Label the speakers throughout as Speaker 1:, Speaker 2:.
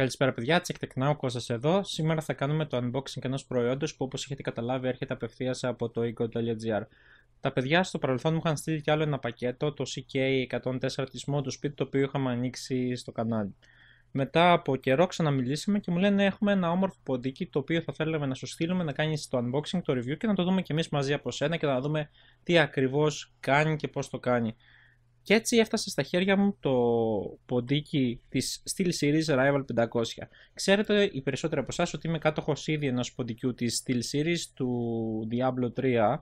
Speaker 1: Καλησπέρα παιδιά, τσεκτεκνά ο Κώστας εδώ. Σήμερα θα κάνουμε το unboxing ενός προϊόντος που όπως έχετε καταλάβει έρχεται απευθείας από το eco.gr. Τα παιδιά στο παρελθόν μου είχαν στείλει κι άλλο ένα πακέτο, το CK104 της Modus Speed, το οποίο είχαμε ανοίξει στο κανάλι. Μετά από καιρό ξαναμιλήσαμε και μου λένε έχουμε ένα όμορφο ποντίκι το οποίο θα θέλαμε να σου στείλουμε να κάνεις το unboxing, το review και να το δούμε κι εμείς μαζί από σένα και να δούμε τι ακριβώς κάνει και πώς το κάνει. Και έτσι έφτασε στα χέρια μου το ποντίκι της SteelSeries Rival 500. Ξέρετε οι περισσότεροι από εσάς ότι είμαι κάτοχος ήδη ενός ποντικιού της SteelSeries, του Diablo 3,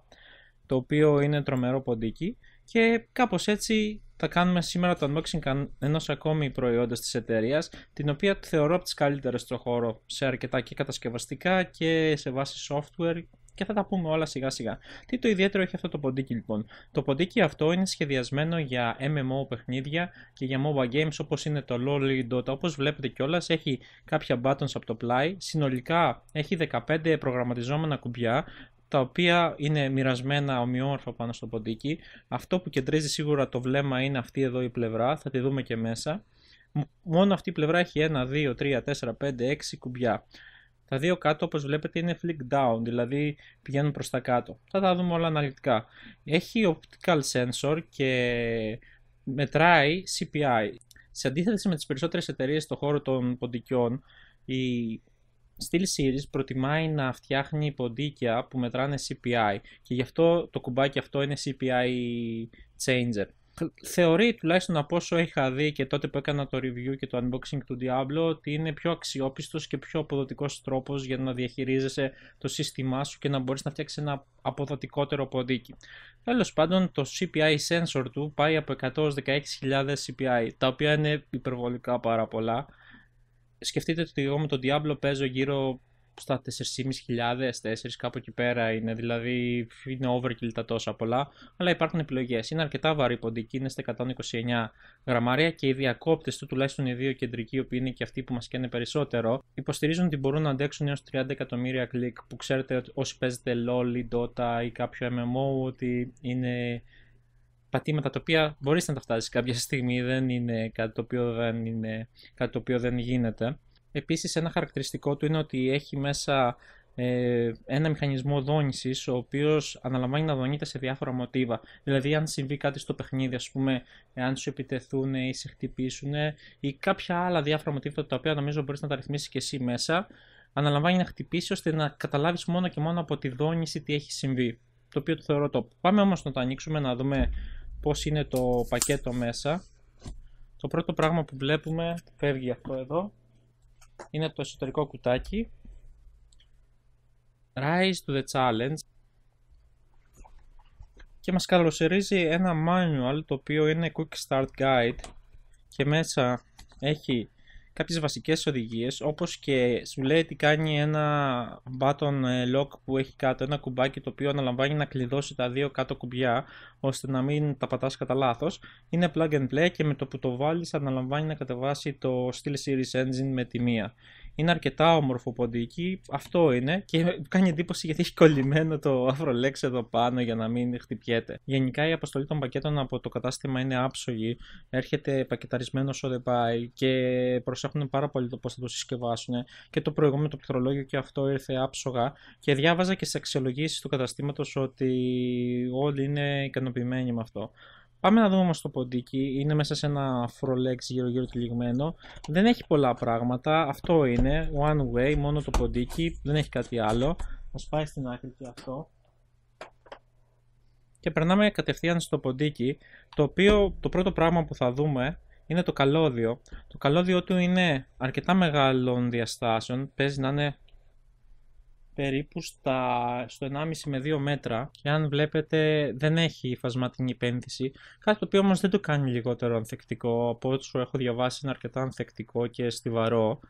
Speaker 1: το οποίο είναι τρομερό ποντίκι και κάπως έτσι θα κάνουμε σήμερα το unboxing ενός ακόμη προϊόντος της εταιρείας, την οποία θεωρώ από τις καλύτερες στο χώρο σε αρκετά και κατασκευαστικά και σε βάση software και θα τα πούμε όλα σιγά σιγά. Τι το ιδιαίτερο έχει αυτό το ποντίκι λοιπόν. Το ποντίκι αυτό είναι σχεδιασμένο για MMO παιχνίδια και για MOBA games όπως είναι το LoL ή Dota. Όπως βλέπετε κιόλας έχει κάποια buttons από το πλάι. Συνολικά έχει 15 προγραμματιζόμενα κουμπιά τα οποία είναι μοιρασμένα ομοιόμορφα πάνω στο ποντίκι. Αυτό που κεντρίζει σίγουρα το βλέμμα είναι αυτή εδώ η πλευρά, θα τη δούμε και μέσα. Μόνο αυτή η πλευρά έχει 1, 2, 3, 4, 5, 6 κουμπιά. Τα δύο κάτω όπως βλέπετε είναι flick down, δηλαδή πηγαίνουν προς τα κάτω. Θα τα δούμε όλα αναλυτικά. Έχει optical sensor και μετράει CPI. Σε αντίθεση με τις περισσότερες εταιρείες στον χώρο των ποντικιών, η Steel Series προτιμάει να φτιάχνει ποντίκια που μετράνε CPI και γι' αυτό το κουμπάκι αυτό είναι CPI Changer θεωρεί τουλάχιστον από όσο είχα δει και τότε που έκανα το review και το unboxing του Diablo ότι είναι πιο αξιόπιστος και πιο αποδοτικός τρόπος για να διαχειρίζεσαι το σύστημά σου και να μπορείς να φτιάξεις ένα αποδοτικότερο ποντίκι. Τέλος πάντων το CPI sensor του πάει από 116.000 CPI τα οποία είναι υπερβολικά πάρα πολλά. Σκεφτείτε ότι εγώ με τον Diablo παίζω γύρω στα 4.500, 4 κάπου εκεί πέρα είναι, δηλαδή είναι overkill τα τόσα πολλά, αλλά υπάρχουν επιλογές. Είναι αρκετά βαρύ ποντική, είναι στα 129 γραμμάρια και οι διακόπτες του, τουλάχιστον οι δύο κεντρικοί, οι οποίοι είναι και αυτοί που μας καίνε περισσότερο, υποστηρίζουν ότι μπορούν να αντέξουν έως 30 εκατομμύρια κλικ, που ξέρετε όσοι παίζετε LOL ή Dota ή κάποιο MMO ότι είναι πατήματα τα οποία μπορείς να τα φτάσεις κάποια στιγμή, δεν είναι κάτι το οποίο δεν, είναι, κάτι το οποίο δεν γίνεται. Επίσης ένα χαρακτηριστικό του είναι ότι έχει μέσα ε, ένα μηχανισμό δόνησης ο οποίος αναλαμβάνει να δονείται σε διάφορα μοτίβα. Δηλαδή αν συμβεί κάτι στο παιχνίδι, ας πούμε, αν σου επιτεθούν ή σε χτυπήσουν ή κάποια άλλα διάφορα μοτίβα τα οποία νομίζω μπορείς να τα ρυθμίσεις και εσύ μέσα, αναλαμβάνει να χτυπήσει ώστε να καταλάβεις μόνο και μόνο από τη δόνηση τι έχει συμβεί. Το οποίο το θεωρώ top. Πάμε όμως να το ανοίξουμε να δούμε πώς είναι το πακέτο μέσα. Το πρώτο πράγμα που βλέπουμε, φεύγει αυτό εδώ, είναι το εσωτερικό κουτάκι. Rise to the Challenge. Και μας καλωσορίζει ένα manual το οποίο είναι Quick Start Guide και μέσα έχει κάποιες βασικές οδηγίες όπως και σου λέει τι κάνει ένα button ε, lock που έχει κάτω, ένα κουμπάκι το οποίο αναλαμβάνει να κλειδώσει τα δύο κάτω κουμπιά ώστε να μην τα πατάς κατά λάθος, Είναι plug and play και με το που το βάλεις αναλαμβάνει να κατεβάσει το Series Engine με τη μία. Είναι αρκετά όμορφο ποντίκι. Αυτό είναι. Και κάνει εντύπωση γιατί έχει κολλημένο το αφρολέξ εδώ πάνω για να μην χτυπιέται. Γενικά η αποστολή των πακέτων από το κατάστημα είναι άψογη. Έρχεται πακεταρισμένος όσο πάει και προσέχουν πάρα πολύ το πώς θα το συσκευάσουν. Και το προηγούμενο το πληκτρολόγιο και αυτό ήρθε άψογα. Και διάβαζα και σε αξιολογήσεις του καταστήματος ότι όλοι είναι ικανοποιημένοι με αυτό. Πάμε να δούμε όμως το ποντίκι. Είναι μέσα σε ένα φρολέξ γύρω-γύρω τυλιγμένο. Δεν έχει πολλά πράγματα. Αυτό είναι. One way, μόνο το ποντίκι. Δεν έχει κάτι άλλο. Μας πάει στην άκρη και αυτό. Και περνάμε κατευθείαν στο ποντίκι. Το οποίο το πρώτο πράγμα που θα δούμε είναι το καλώδιο. Το καλώδιο του είναι αρκετά μεγάλων διαστάσεων. Παίζει να είναι περίπου στα, στο 1,5 με 2 μέτρα και αν βλέπετε δεν έχει υφασματινή επένδυση, κάτι το οποίο όμως δεν το κάνει λιγότερο ανθεκτικό, από σου έχω διαβάσει είναι αρκετά ανθεκτικό και στιβαρό.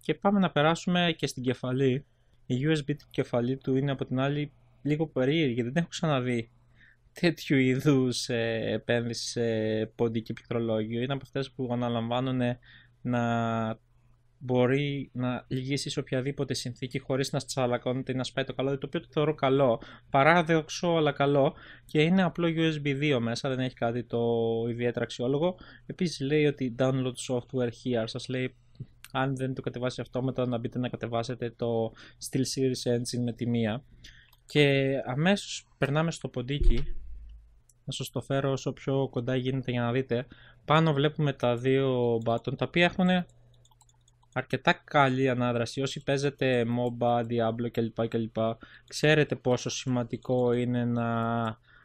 Speaker 1: Και πάμε να περάσουμε και στην κεφαλή. Η USB του κεφαλή του είναι από την άλλη λίγο περίεργη, δεν έχω ξαναδεί τέτοιου είδους ε, επένδυση σε ποντική πληκτρολόγιο. Είναι από αυτές που αναλαμβάνουν να μπορεί να λυγίσει σε οποιαδήποτε συνθήκη χωρίς να τσαλακώνεται ή να σπάει το καλό, το οποίο το θεωρώ καλό, παράδοξο αλλά καλό και είναι απλό USB 2 μέσα, δεν έχει κάτι το ιδιαίτερα αξιόλογο. Επίσης λέει ότι download software here, σας λέει αν δεν το κατεβάσει αυτόματα να μπείτε να κατεβάσετε το SteelSeries Engine με τη μία. Και αμέσως περνάμε στο ποντίκι, να σας το φέρω όσο πιο κοντά γίνεται για να δείτε. Πάνω βλέπουμε τα δύο button τα οποία έχουν αρκετά καλή ανάδραση. Όσοι παίζετε MOBA, Diablo κλπ. κλπ ξέρετε πόσο σημαντικό είναι να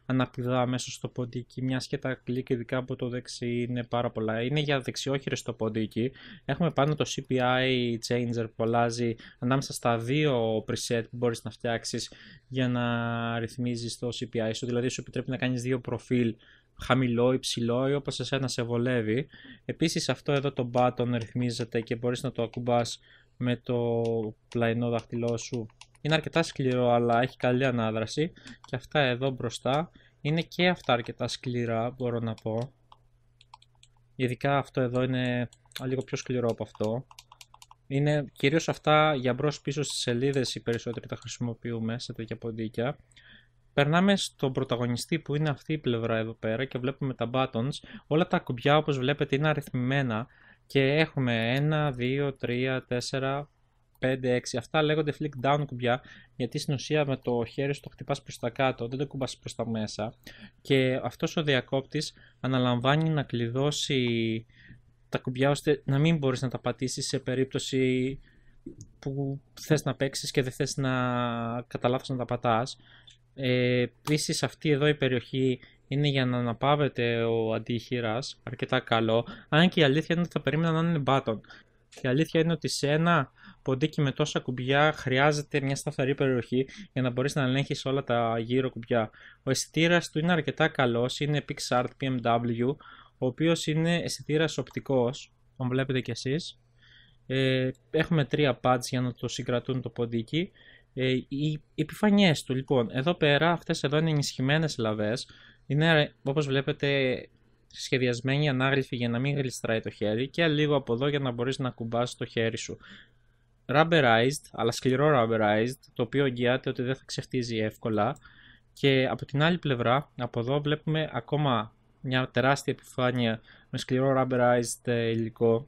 Speaker 1: αναπηδά μέσα στο ποντίκι, μια και τα κλικ ειδικά από το δεξί είναι πάρα πολλά. Είναι για δεξιόχειρες το ποντίκι. Έχουμε πάνω το CPI changer που αλλάζει ανάμεσα στα δύο preset που μπορείς να φτιάξεις για να ρυθμίζεις το CPI σου. Δηλαδή σου επιτρέπει να κάνεις δύο προφίλ χαμηλό, ή ψηλό ή όπως εσένα σε βολεύει. Επίσης αυτό εδώ το button ρυθμίζεται και μπορείς να το ακουμπάς με το πλαϊνό δαχτυλό σου. Είναι αρκετά σκληρό αλλά έχει καλή ανάδραση και αυτά εδώ μπροστά είναι και αυτά αρκετά σκληρά μπορώ να πω. Ειδικά αυτό εδώ είναι λίγο πιο σκληρό από αυτό. Είναι κυρίως αυτά για μπρος πίσω στις σελίδες οι περισσότεροι τα χρησιμοποιούμε σε τέτοια ποντίκια περνάμε στον πρωταγωνιστή που είναι αυτή η πλευρά εδώ πέρα και βλέπουμε τα buttons. Όλα τα κουμπιά όπως βλέπετε είναι αριθμημένα και έχουμε 1, 2, 3, 4, 5, 6. Αυτά λέγονται flick down κουμπιά γιατί στην ουσία με το χέρι σου το χτυπάς προς τα κάτω, δεν το κουμπάς προς τα μέσα και αυτός ο διακόπτης αναλαμβάνει να κλειδώσει τα κουμπιά ώστε να μην μπορείς να τα πατήσεις σε περίπτωση που θες να παίξεις και δεν θες να καταλάβεις να τα πατάς ε, Επίσης αυτή εδώ η περιοχή είναι για να αναπαύεται ο αντιχείρας, αρκετά καλό, αν και η αλήθεια είναι ότι θα περίμενα να είναι μπάτον. Η αλήθεια είναι ότι σε ένα ποντίκι με τόσα κουμπιά χρειάζεται μια σταθερή περιοχή για να μπορείς να ελέγχεις όλα τα γύρω κουμπιά. Ο αισθητήρας του είναι αρκετά καλός, είναι PixArt PMW, ο οποίος είναι αισθητήρας οπτικός, τον βλέπετε κι εσείς. Ε, έχουμε τρία pads για να το συγκρατούν το ποντίκι ε, οι επιφανιές του, λοιπόν, εδώ πέρα, αυτές εδώ είναι ενισχυμένες λαβές. Είναι, ε, όπως βλέπετε, σχεδιασμένη ανάγλυφη για να μην γλιστράει το χέρι και λίγο από εδώ για να μπορείς να κουμπάς το χέρι σου. Rubberized, αλλά σκληρό rubberized, το οποίο εγγυάται ότι δεν θα ξεφτίζει εύκολα. Και από την άλλη πλευρά, από εδώ βλέπουμε ακόμα μια τεράστια επιφάνεια με σκληρό rubberized ε, υλικό.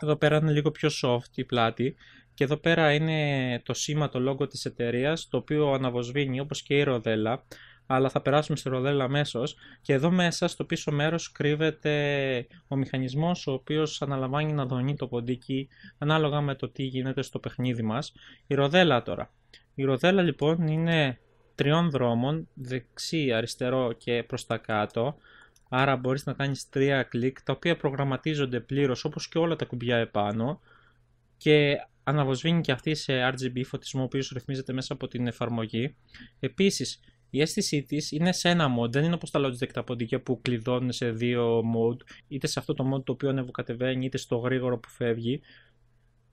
Speaker 1: Εδώ πέρα είναι λίγο πιο soft η πλάτη και εδώ πέρα είναι το σήμα, το λόγο της εταιρείας, το οποίο αναβοσβήνει όπως και η ροδέλα, αλλά θα περάσουμε στη ροδέλα αμέσως. Και εδώ μέσα στο πίσω μέρος κρύβεται ο μηχανισμός ο οποίος αναλαμβάνει να δονεί το ποντίκι ανάλογα με το τι γίνεται στο παιχνίδι μας. Η ροδέλα τώρα. Η ροδέλα λοιπόν είναι τριών δρόμων, δεξί, αριστερό και προς τα κάτω. Άρα μπορείς να κάνεις τρία κλικ, τα οποία προγραμματίζονται πλήρως όπως και όλα τα κουμπιά επάνω. Και αναβοσβήνει και αυτή σε RGB φωτισμό, ο οποίος ρυθμίζεται μέσα από την εφαρμογή. Επίσης, η αίσθησή της είναι σε ένα mode, δεν είναι όπως τα Logitech τα ποντίκια που κλειδώνουν σε δύο mode, είτε σε αυτό το mode το οποίο ανεβοκατεβαίνει, είτε στο γρήγορο που φεύγει.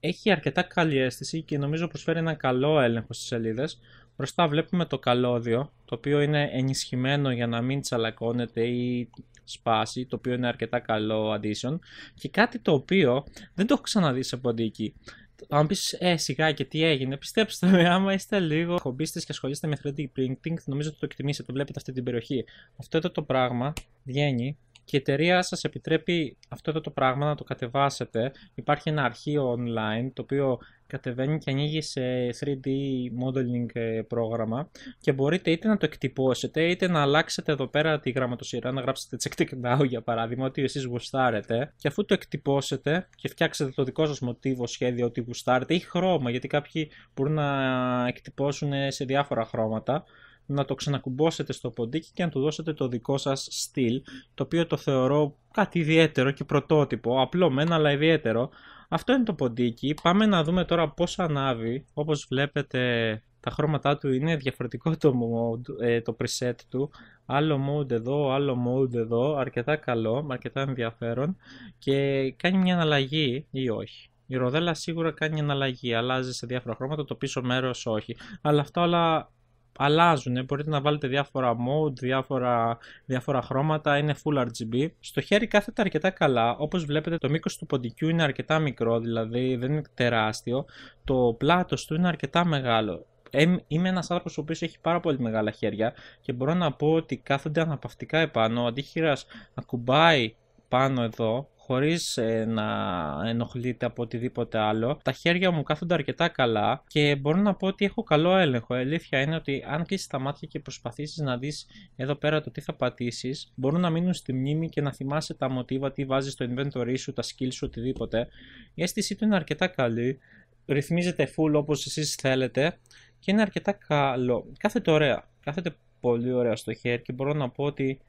Speaker 1: Έχει αρκετά καλή αίσθηση και νομίζω προσφέρει ένα καλό έλεγχο στις σελίδες. Μπροστά βλέπουμε το καλώδιο, το οποίο είναι ενισχυμένο για να μην τσαλακώνεται ή σπάσει, το οποίο είναι αρκετά καλό addition. Και κάτι το οποίο δεν το έχω ξαναδεί σε ποντίκι. Αν πεις, ε, σιγά και τι έγινε, πιστέψτε με, άμα είστε λίγο χομπίστες και ασχολείστε με 3D printing, νομίζω ότι το εκτιμήσετε, το βλέπετε αυτή την περιοχή. Αυτό εδώ το πράγμα βγαίνει και η εταιρεία σας επιτρέπει αυτό το πράγμα να το κατεβάσετε. Υπάρχει ένα αρχείο online το οποίο κατεβαίνει και ανοίγει σε 3D modeling ε, πρόγραμμα και μπορείτε είτε να το εκτυπώσετε είτε να αλλάξετε εδώ πέρα τη γραμματοσυρά, να γράψετε check για παράδειγμα, ότι εσείς γουστάρετε και αφού το εκτυπώσετε και φτιάξετε το δικό σας μοτίβο, σχέδιο, ότι γουστάρετε ή χρώμα, γιατί κάποιοι μπορούν να εκτυπώσουν σε διάφορα χρώματα, να το ξανακουμπώσετε στο ποντίκι και να του δώσετε το δικό σας στυλ, το οποίο το θεωρώ κάτι ιδιαίτερο και πρωτότυπο, απλό μεν αλλά ιδιαίτερο. Αυτό είναι το ποντίκι, πάμε να δούμε τώρα πώς ανάβει, όπως βλέπετε τα χρώματά του είναι διαφορετικό το, mode, ε, το preset του, άλλο mode εδώ, άλλο mode εδώ, αρκετά καλό, αρκετά ενδιαφέρον και κάνει μια αναλλαγή ή όχι. Η ροδέλα σίγουρα κάνει αναλλαγή, αλλάζει σε διάφορα χρώματα, το πίσω μέρος όχι. Αλλά αυτά όλα αλλάζουν. Μπορείτε να βάλετε διάφορα mode, διάφορα, διάφορα χρώματα, είναι full RGB. Στο χέρι κάθεται αρκετά καλά, όπως βλέπετε το μήκος του ποντικού είναι αρκετά μικρό, δηλαδή δεν είναι τεράστιο. Το πλάτος του είναι αρκετά μεγάλο. Είμαι ένας άνθρωπος ο οποίος έχει πάρα πολύ μεγάλα χέρια και μπορώ να πω ότι κάθονται αναπαυτικά επάνω. Ο αντίχειρας ακουμπάει πάνω εδώ, χωρίς ε, να ενοχλείται από οτιδήποτε άλλο. Τα χέρια μου κάθονται αρκετά καλά και μπορώ να πω ότι έχω καλό έλεγχο. Η αλήθεια είναι ότι αν κλείσεις τα μάτια και προσπαθήσεις να δεις εδώ πέρα το τι θα πατήσεις, μπορούν να μείνουν στη μνήμη και να θυμάσαι τα μοτίβα, τι βάζεις στο inventory σου, τα skills σου, οτιδήποτε. Η αίσθησή του είναι αρκετά καλή, ρυθμίζεται full όπως εσείς θέλετε και είναι αρκετά καλό. Κάθεται ωραία, κάθεται πολύ ωραία στο χέρι και μπορώ να πω ότι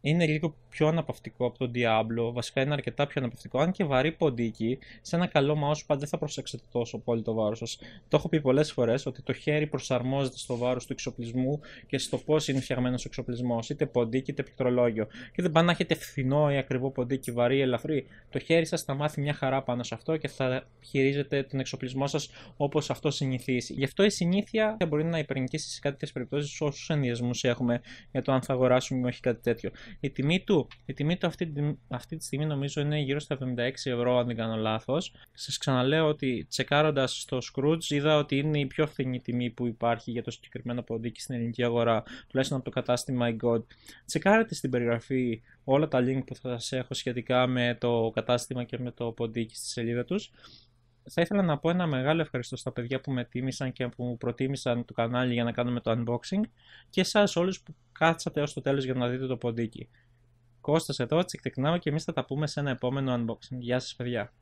Speaker 1: είναι λίγο πιο αναπαυτικό από τον Diablo. Βασικά είναι αρκετά πιο αναπαυτικό. Αν και βαρύ ποντίκι, σε ένα καλό πάντα δεν θα προσέξετε τόσο πολύ το βάρος σας. Το έχω πει πολλές φορές ότι το χέρι προσαρμόζεται στο βάρος του εξοπλισμού και στο πώς είναι φτιαγμένος ο εξοπλισμός. Είτε ποντίκι είτε πληκτρολόγιο. Και δεν πάνε να έχετε φθηνό ή ακριβό ποντίκι, βαρύ ή ελαφρύ. Το χέρι σας θα μάθει μια χαρά πάνω σε αυτό και θα χειρίζετε τον εξοπλισμό σας όπως αυτό συνηθίσει. Γι' αυτό η συνήθεια μπορεί να υπερνικήσει σε κάποιε περιπτώσει όσους ενδιασμούς έχουμε για το αν θα αγοράσουμε όχι κάτι τέτοιο. Η τιμή του, η τιμή του αυτή, αυτή τη στιγμή νομίζω είναι γύρω στα 76 ευρώ αν δεν κάνω λάθος. Σας ξαναλέω ότι τσεκάροντας στο Scrooge είδα ότι είναι η πιο φθηνή τιμή που υπάρχει για το συγκεκριμένο ποντίκι στην ελληνική αγορά, τουλάχιστον από το κατάστημα My God. Τσεκάρετε στην περιγραφή όλα τα link που θα σας έχω σχετικά με το κατάστημα και με το ποντίκι στη σελίδα τους θα ήθελα να πω ένα μεγάλο ευχαριστώ στα παιδιά που με τίμησαν και που μου προτίμησαν το κανάλι για να κάνουμε το unboxing και εσάς όλους που κάτσατε έως το τέλος για να δείτε το ποντίκι. Κώστας εδώ, τσικτεκνάω και εμείς θα τα πούμε σε ένα επόμενο unboxing. Γεια σας παιδιά!